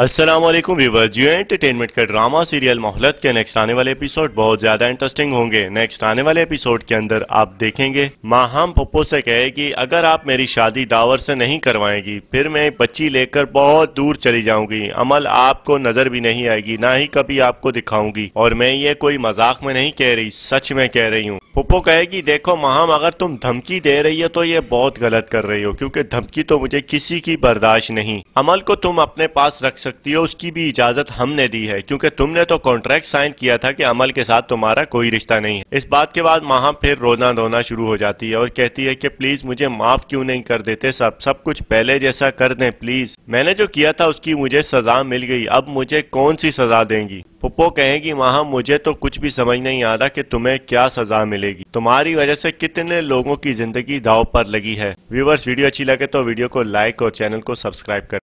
Aslam viewer Jio entertainment का drama serial Mohlat के next आने वाले एपिसोड बहुत ज्यादा इंटरेस्टिंग होंगे नेक्स्ट आने वाले एपिसोड के अंदर आप देखेंगे माहम पप्पो से कहेगी अगर आप मेरी शादी दावर से नहीं करवाएगी फिर मैं बच्ची लेकर बहुत दूर चली जाऊंगी अमल आपको नजर भी नहीं आएगी ना ही कभी आपको दिखाऊंगी और मैं ये कोई मजाक में नहीं कह रही सच में कह रही हूँ पप्पो कहेगी देखो माहम अगर तुम धमकी दे रही हो तो ये बहुत गलत कर रही हो क्यूँकी धमकी तो मुझे किसी की बर्दाश्त नहीं अमल को तुम अपने पास रख सकती हो उसकी भी इजाजत हमने दी है क्योंकि तुमने तो कॉन्ट्रैक्ट साइन किया था कि अमल के साथ तुम्हारा कोई रिश्ता नहीं है इस बात के बाद माह फिर रोना रोना शुरू हो जाती है और कहती है कि प्लीज मुझे माफ क्यों नहीं कर देते सब सब कुछ पहले जैसा कर दे प्लीज मैंने जो किया था उसकी मुझे सजा मिल गई अब मुझे कौन सी सजा देंगी पुप्पो कहेगी वहाँ मुझे तो कुछ भी समझ नहीं आ रहा कि तुम्हें क्या सजा मिलेगी तुम्हारी वजह से कितने लोगों की जिंदगी दाव पर लगी है व्यूवर्स वीडियो अच्छी लगे तो वीडियो को लाइक और चैनल को सब्सक्राइब करें